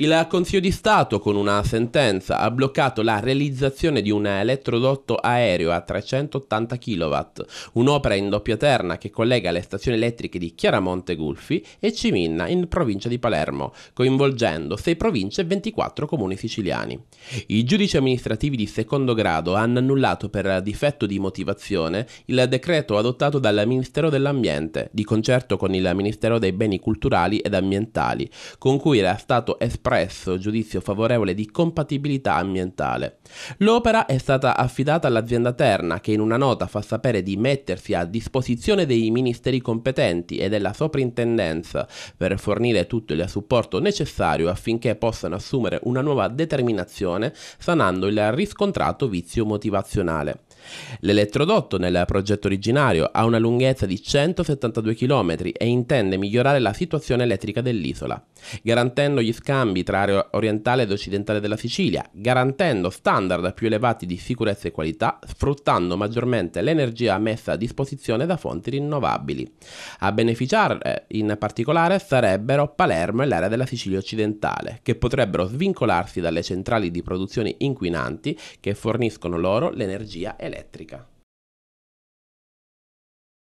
Il Consiglio di Stato con una sentenza ha bloccato la realizzazione di un elettrodotto aereo a 380 kW, un'opera in doppia terna che collega le stazioni elettriche di Chiaramonte Gulfi e Ciminna in provincia di Palermo, coinvolgendo 6 province e 24 comuni siciliani. I giudici amministrativi di secondo grado hanno annullato per difetto di motivazione il decreto adottato dal Ministero dell'Ambiente, di concerto con il Ministero dei Beni Culturali ed Ambientali, con cui era stato espresso espresso giudizio favorevole di compatibilità ambientale. L'opera è stata affidata all'azienda Terna che in una nota fa sapere di mettersi a disposizione dei ministeri competenti e della soprintendenza per fornire tutto il supporto necessario affinché possano assumere una nuova determinazione sanando il riscontrato vizio motivazionale. L'elettrodotto nel progetto originario ha una lunghezza di 172 km e intende migliorare la situazione elettrica dell'isola, garantendo gli scambi entrambi tra area orientale ed occidentale della Sicilia, garantendo standard più elevati di sicurezza e qualità, sfruttando maggiormente l'energia messa a disposizione da fonti rinnovabili. A beneficiare eh, in particolare sarebbero Palermo e l'area della Sicilia occidentale, che potrebbero svincolarsi dalle centrali di produzione inquinanti che forniscono loro l'energia elettrica.